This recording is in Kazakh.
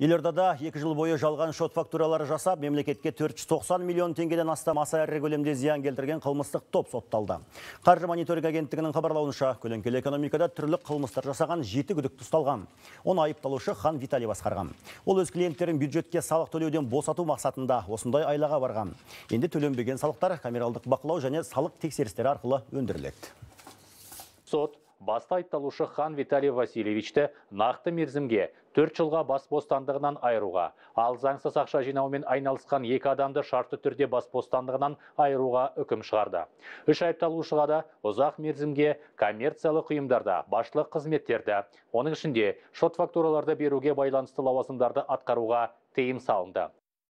Елордада екі жыл бойы жалған шот фактуралары жасап, мемлекетке 490 миллион теңгеден астам аса әрі көлемде зиян келтірген қылмыстық топ сотталды. Қаржы мониторинг агенттігінің хабарлауынша, көлеңкелі экономикада түрлі қылмыстар жасаған жеті күдікті ұсталған. Оны айыпталушы Хан Виталий басқарған. Ол өз клиенттерін бюджетке салық төлеуден босату мақсатында осындай айлаға барған. Енді төленбеген салықтар камералдық бақылау және салық тексерістері арқылы өндіріледі. Сот Баста айтталушы хан виталий васильевичті нақты мерзімге төрт жылға бас бостандығынан айыруға ал заңсыз ақша жинаумен айналысқан екі адамды шартты түрде бас бостандығынан айыруға үкім шығарды үш айыпталушыға да ұзақ мерзімге коммерциялық ұйымдарда басшылық қызметтерді оның ішінде шот фактураларды беруге байланысты лауазымдарды атқаруға тыйым салынды